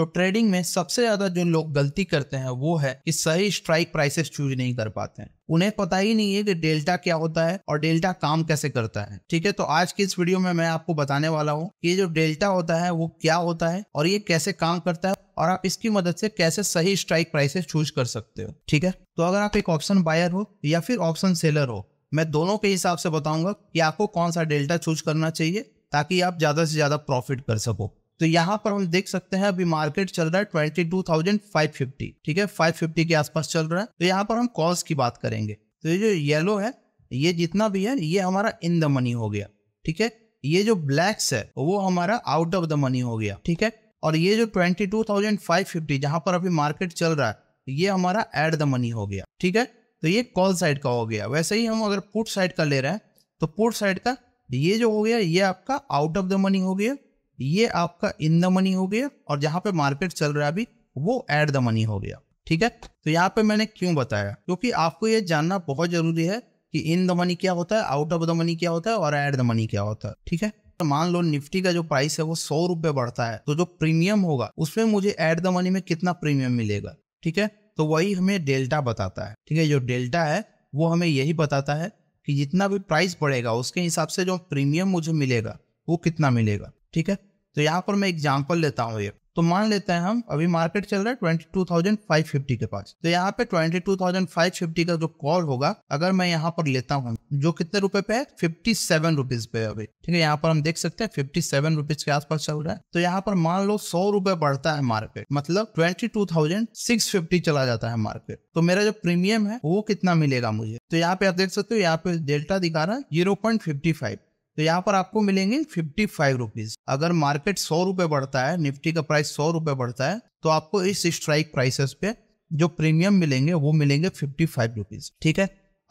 तो ट्रेडिंग में सबसे ज्यादा जो लोग गलती करते हैं वो है कि सही स्ट्राइक प्राइसेस चूज नहीं कर पाते हैं उन्हें पता ही नहीं है कि डेल्टा क्या होता है और डेल्टा काम कैसे करता है ठीक है तो आज की इस वीडियो में मैं आपको बताने वाला हूँ कि जो डेल्टा होता है वो क्या होता है और ये कैसे काम करता है और आप इसकी मदद से कैसे सही स्ट्राइक प्राइसेस चूज कर सकते हो ठीक है तो अगर आप एक ऑप्शन बायर हो या फिर ऑप्शन सेलर हो मैं दोनों के हिसाब से बताऊंगा कि आपको कौन सा डेल्टा चूज करना चाहिए ताकि आप ज्यादा से ज्यादा प्रॉफिट कर सको तो यहाँ पर हम देख सकते हैं अभी मार्केट चल रहा है twenty two thousand five fifty ठीक है फाइव फिफ्टी के आसपास चल रहा है तो यहाँ पर हम कॉल्स की बात करेंगे तो ये जो येलो है ये जितना भी है ये हमारा इन द मनी हो गया ठीक है ये जो ब्लैक्स है वो हमारा आउट ऑफ द मनी हो गया ठीक है और ये जो twenty two thousand five fifty जहाँ पर अभी मार्केट चल रहा है ये हमारा एट द मनी हो गया ठीक है तो ये कॉल साइड का हो गया वैसे ही हम अगर पुट साइड का ले रहे हैं तो पुट साइड का ये जो हो गया ये आपका आउट ऑफ द मनी हो गया ये आपका इन द मनी हो गया और जहां पे मार्केट चल रहा है अभी वो एट द मनी हो गया ठीक है तो यहाँ पे मैंने क्यों बताया क्योंकि आपको ये जानना बहुत जरूरी है कि इन द मनी क्या होता है आउट ऑफ द मनी क्या होता है और एट द मनी क्या होता है ठीक है तो मान लो निफ्टी का जो प्राइस है वो सौ रुपए बढ़ता है तो जो प्रीमियम होगा उसमें मुझे एट द मनी में कितना प्रीमियम मिलेगा ठीक है तो वही हमें डेल्टा बताता है ठीक है जो डेल्टा है वो हमें यही बताता है कि जितना भी प्राइस बढ़ेगा उसके हिसाब से जो प्रीमियम मुझे मिलेगा वो कितना मिलेगा ठीक है तो यहाँ पर मैं एग्जाम्पल लेता हूँ ये तो मान लेते हैं हम अभी मार्केट चल रहा है twenty two thousand five fifty के पास तो यहाँ पे twenty two thousand five fifty का जो कॉल होगा अगर मैं यहाँ पर लेता हूँ जो कितने रुपए पे है फिफ्टी सेवन रुपीज पे अभी ठीक है यहाँ पर हम देख सकते हैं फिफ्टी सेवन रुपीज के आसपास चल रहा है तो यहाँ पर मान लो सौ रुपए बढ़ता है मार्केट मतलब twenty two thousand six fifty चला जाता है मार्केट तो मेरा जो प्रीमियम है वो कितना मिलेगा मुझे तो यहाँ पे आप देख सकते हो यहाँ पे डेल्टा दिखा रहा है जीरो पॉइंट फिफ्टी फाइव तो यहाँ पर आपको मिलेंगे फिफ्टी फाइव रुपीज अगर मार्केट सौ रुपये बढ़ता है निफ्टी का प्राइस सौ रुपये बढ़ता है तो आपको इस स्ट्राइक प्राइसेस पे जो प्रीमियम मिलेंगे वो मिलेंगे फिफ्टी फाइव रुपीज ठीक है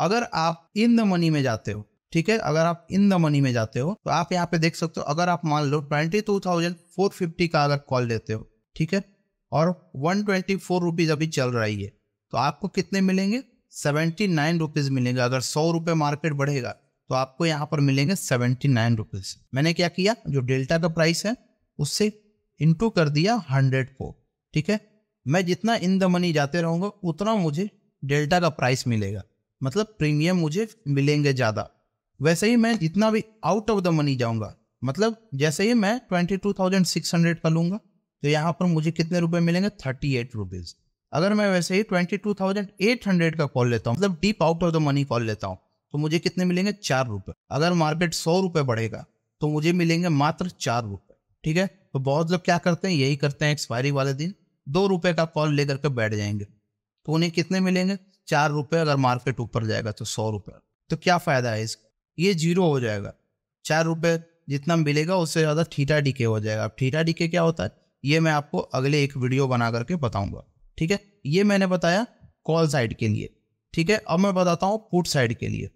अगर आप इन द मनी में जाते हो ठीक है अगर आप इन द मनी में जाते हो तो आप यहाँ पे देख सकते हो अगर आप मान लो twenty two thousand four fifty का अगर कॉल लेते हो ठीक है और वन ट्वेंटी फोर रुपीज अभी चल रही है तो आपको कितने मिलेंगे सेवेंटी नाइन रुपीज मिलेगा अगर सौ रुपये मार्केट बढ़ेगा तो आपको यहाँ पर मिलेंगे सेवेंटी नाइन रुपीज़ मैंने क्या किया जो डेल्टा का प्राइस है उससे इंटू कर दिया हंड्रेड को ठीक है मैं जितना इन द मनी जाते रहूँगा उतना मुझे डेल्टा का प्राइस मिलेगा मतलब प्रीमियम मुझे मिलेंगे ज़्यादा वैसे ही मैं जितना भी आउट ऑफ द मनी जाऊँगा मतलब जैसे ही मैं twenty two thousand six hundred का लूँगा तो यहाँ पर मुझे कितने रुपए मिलेंगे थर्टी एट रुपीज़ अगर मैं वैसे ही twenty two thousand eight hundred का कॉल लेता हूँ मतलब deep out of the money call लेता हूँ तो मुझे कितने मिलेंगे चार रुपए अगर मार्केट सौ रुपए बढ़ेगा तो मुझे मिलेंगे मात्र चार रुपए ठीक है तो बहुत लोग क्या करते हैं यही करते हैं एक्सपायरी वाले दिन दो रुपए का कॉल लेकर के बैठ जाएंगे तो उन्हें कितने मिलेंगे चार रुपए अगर मार्केट ऊपर जाएगा तो सौ रुपए तो क्या फायदा है इसका ये जीरो हो जाएगा चार रुपए जितना मिलेगा उससे ज़्यादा ठीठा डीके हो जाएगा अब ठीठा डीके क्या होता है ये मैं आपको अगले एक वीडियो बना करके बताऊंगा ठीक है ये मैंने बताया कॉल साइड के लिए ठीक है अब मैं बताता हूँ पुट साइड के लिए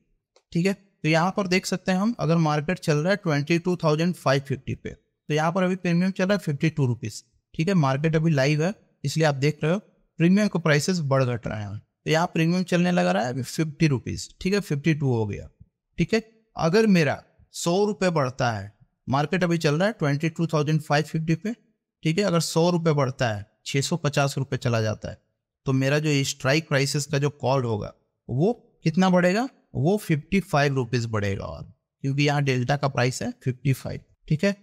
ठीक है तो यहाँ पर देख सकते हैं हम अगर मार्केट चल रहा है twenty two thousand five fifty पे तो यहाँ पर अभी प्रीमियम चल रहा है फिफ्टी टू रुपीज़ ठीक है मार्केट अभी लाइव है इसलिए आप देख रहे हो प्रीमियम का प्राइसेस बढ़ घट रहे हैं तो यहाँ प्रीमियम चलने लगा रहा है अभी फिफ्टी रुपीज़ ठीक है फिफ्टी टू हो गया ठीक है अगर मेरा सौ रुपये बढ़ता है मार्केट अभी चल रहा है twenty two thousand five fifty पे ठीक है अगर सौ रुपये बढ़ता है छः सौ पचास रुपये चला जाता है तो मेरा जो स्ट्राइक प्राइसेस का जो कॉल होगा वो कितना बढ़ेगा वो फिफ्टी फाइव रुपीज़ बढ़ेगा और क्योंकि यहाँ डेल्टा का प्राइस है फिफ्टी फाइव ठीक है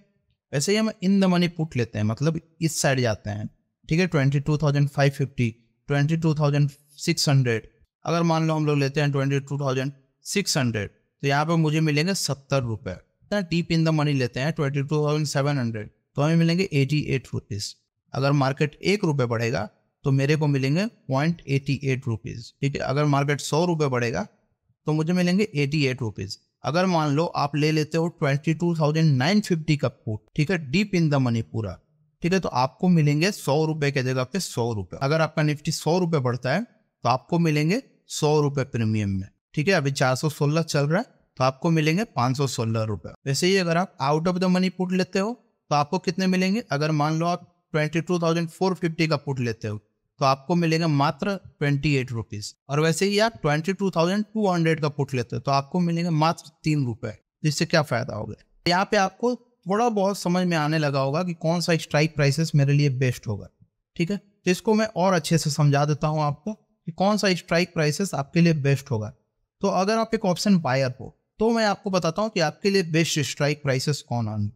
वैसे ही हम इन द मनी पुट लेते हैं मतलब इस साइड जाते हैं ठीक है twenty two thousand five fifty twenty two thousand six hundred अगर मान लो हम लोग लेते हैं twenty two thousand six hundred तो यहाँ पर मुझे मिलेंगे सत्तर रुपये इतना डीप इन द मनी लेते हैं twenty two thousand seven hundred तो हमें मिलेंगे एटी एट रुपीज़ अगर मार्केट एक रुपये बढ़ेगा तो मेरे को मिलेंगे पॉइंट एटी एट रुपीज़ ठीक है अगर मार्केट सौ रुपये बढ़ेगा तो मुझे मिलेंगे एटी एट रुपीज अगर मान लो आप ले लेते हो twenty two thousand nine fifty का पुट ठीक है डीप इन द मनी पूरा ठीक है तो आपको मिलेंगे सौ रुपए के जगह पे सौ रुपए अगर आपका निफ्टी सौ रुपए बढ़ता है तो आपको मिलेंगे सौ रुपए प्रीमियम में ठीक है अभी चार सौ सोलह चल रहा है तो आपको मिलेंगे पांच सौ सोलह रुपए वैसे ही अगर आप out of the money put लेते हो तो आपको कितने मिलेंगे अगर मान लो आप twenty two thousand four fifty का पुट लेते हो तो आपको मिलेगा मात्र ट्वेंटी एट रुपीज और वैसे ही आप twenty two thousand two hundred का पुट लेते हो तो आपको मिलेगा मात्र तीन रुपए जिससे तो क्या फायदा हो गया यहाँ पे आपको थोड़ा बहुत समझ में आने लगा होगा कि कौन सा स्ट्राइक प्राइसेस मेरे लिए बेस्ट होगा ठीक है तो इसको मैं और अच्छे से समझा देता हूँ आपको कि कौन सा स्ट्राइक प्राइसेस आपके लिए बेस्ट होगा तो अगर आप एक ऑप्शन बायर हो तो मैं आपको बताता हूँ कि आपके लिए बेस्ट स्ट्राइक प्राइसेस कौन आएंगे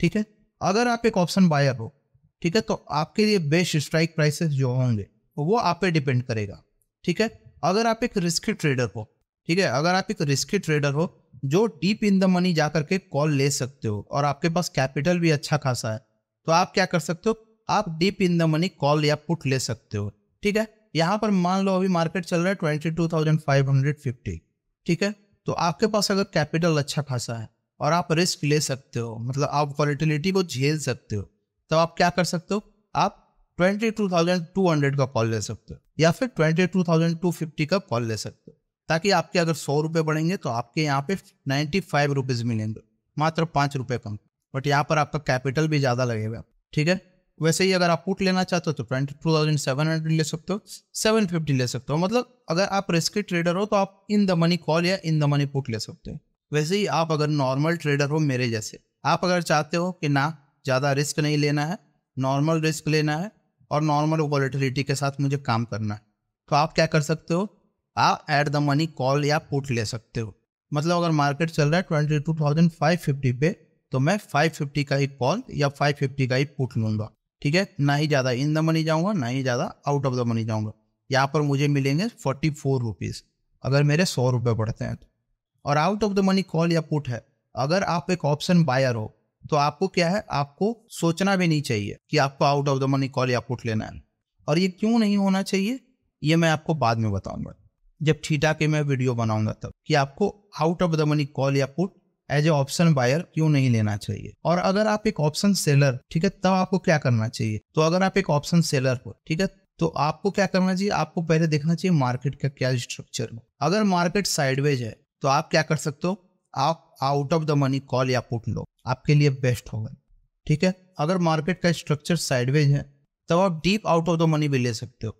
ठीक है अगर आप एक ऑप्शन बायर हो ठीक है तो आपके लिए बेस्ट स्ट्राइक प्राइसेस जो होंगे वो आप पे डिपेंड करेगा ठीक है अगर आप एक रिस्की ट्रेडर हो ठीक है अगर आप एक रिस्की ट्रेडर हो जो डीप इन द मनी जा करके कॉल ले सकते हो और आपके पास कैपिटल भी अच्छा खासा है तो आप क्या कर सकते हो आप deep in the money call या पुट ले सकते हो ठीक है यहाँ पर मान लो अभी मार्केट चल रहा है twenty two thousand five hundred fifty ठीक है तो आपके पास अगर कैपिटल अच्छा खासा है और आप रिस्क ले सकते हो मतलब आप वॉलिटिलिटी को झेल सकते हो तब आप क्या कर सकते हो आप 22,200 का कॉल ले सकते हो या फिर 22,250 का कॉल ले सकते हो ताकि आपके अगर सौ रुपये बढ़ेंगे तो आपके यहाँ पे नाइन्टी फाइव रुपीज़ मिलेंगे मात्र पाँच रुपये कम बट यहाँ पर आपका कैपिटल भी ज़्यादा लगेगा ठीक है वैसे ही अगर आप पुट लेना चाहते हो तो twenty two thousand seven hundred ले सकते हो सेवन फिफ्टी ले सकते हो मतलब अगर आप रिस्की ट्रेडर हो तो आप इन द मनी कॉल या इन द मनी पुट ले सकते हो वैसे ही आप अगर नॉर्मल ट्रेडर हो मेरे जैसे आप अगर चाहते हो कि ना ज़्यादा रिस्क नहीं लेना है नॉर्मल रिस्क लेना है और नॉर्मल वॉलिटिलिटी के साथ मुझे काम करना है तो आप क्या कर सकते हो आप एट द मनी कॉल या पुट ले सकते हो मतलब अगर मार्केट चल रहा है twenty two thousand five fifty पे तो मैं फाइव फिफ्टी का ही कॉल या फाइव फिफ्टी का ही पुट लूँगा ठीक है ना ही ज़्यादा इन द मनी जाऊँगा ना ही ज़्यादा आउट ऑफ द मनी जाऊँगा यहाँ पर मुझे मिलेंगे फोर्टी फोर रुपीज़ अगर मेरे सौ रुपये बढ़ते हैं तो और out of the money call या पुट है अगर आप एक ऑप्शन बायर हो तो आपको क्या है आपको सोचना भी नहीं चाहिए कि आपको out of the money call या पुट लेना है और ये क्यों नहीं होना चाहिए ये मैं आपको बाद में बताऊंगा जब ठीटा के मैं वीडियो बनाऊंगा तब कि आपको out of the money call या put as a option buyer क्यों नहीं लेना चाहिए और अगर आप एक ऑप्शन सेलर ठीक है तब आपको क्या करना चाहिए तो अगर आप एक ऑप्शन सेलर हो ठीक है तो आपको क्या करना चाहिए आपको पहले देखना चाहिए मार्केट का क्या स्ट्रक्चर अगर मार्केट साइडवेज है तो आप क्या कर सकते हो आप out of the money call या पुट लो आपके लिए बेस्ट होगा ठीक है अगर मार्केट का स्ट्रक्चर साइडवेज है तब तो आप deep out of the money भी ले सकते हो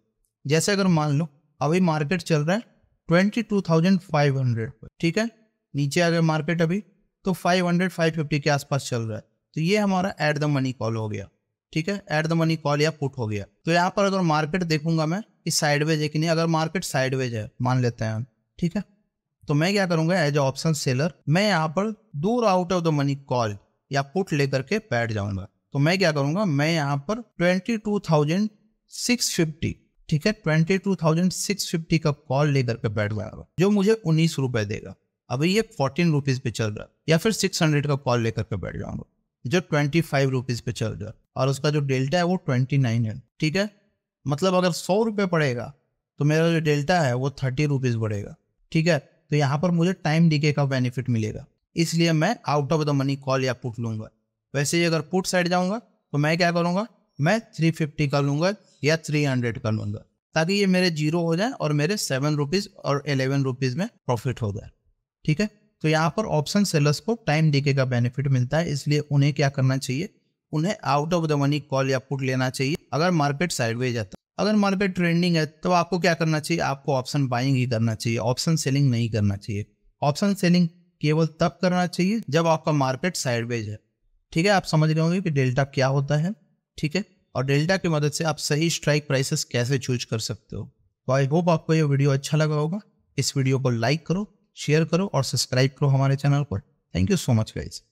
जैसे अगर मान लो अभी मार्केट चल रहा है twenty two thousand five hundred पर ठीक है नीचे अगर मार्केट अभी तो फाइव हंड्रेड फाइव फिफ्टी के आसपास चल रहा है तो ये हमारा एट द मनी कॉल हो गया ठीक है एट द मनी कॉल या पुट हो गया तो यहाँ पर अगर मार्केट देखूंगा मैं कि साइडवेज है कि नहीं अगर मार्केट साइडवेज है मान लेते हैं हम ठीक है तो मैं क्या करूंगा एज ऑप्शन सेलर मैं यहाँ पर दूर out of the money call या पुट लेकर के बैठ जाऊंगा तो मैं क्या करूंगा मैं यहाँ पर twenty two thousand six fifty ठीक है twenty two thousand six fifty का कॉल लेकर के बैठ जाऊंगा जो मुझे उन्नीस रुपए देगा अभी ये फोर्टीन रुपीज पे चल रहा है या फिर सिक्स हंड्रेड का कॉल लेकर के बैठ जाऊंगा जो ट्वेंटी फाइव रुपीज पे चल रहा है और उसका जो डेल्टा है वो ट्वेंटी नाइन है ठीक है मतलब अगर सौ रुपये पड़ेगा तो मेरा जो डेल्टा है वो थर्टी रुपीज बढ़ेगा ठीक है तो यहाँ पर मुझे टाइम डीके का बेनिफिट मिलेगा इसलिए मैं out of the money call या पुट लूँगा वैसे ही अगर पुट साइड जाऊँगा तो मैं क्या करूँगा मैं थ्री फिफ्टी का लूँगा या थ्री हंड्रेड का लूँगा ताकि ये मेरे जीरो हो जाए और मेरे सेवन रुपीज़ और एलेवन रुपीज़ में प्रॉफिट हो जाए ठीक है तो यहाँ पर ऑप्शन सेलर्स को टाइम डीके का बेनिफिट मिलता है इसलिए उन्हें क्या करना चाहिए उन्हें out of the money call या पुट लेना चाहिए अगर मार्केट साइडवेज जाता अगर मान पे ट्रेंडिंग है तो आपको क्या करना चाहिए आपको ऑप्शन बाइंग ही करना चाहिए ऑप्शन सेलिंग नहीं करना चाहिए ऑप्शन सेलिंग केवल तब करना चाहिए जब आपका मार्केट साइडवेज है ठीक है आप समझ रहे होंगे कि डेल्टा क्या होता है ठीक है और डेल्टा की मदद से आप सही स्ट्राइक प्राइसेस कैसे चूज कर सकते हो तो आई होप आपको ये वीडियो अच्छा लगा होगा इस वीडियो को लाइक करो शेयर करो और सब्सक्राइब करो हमारे चैनल पर thank you so much guys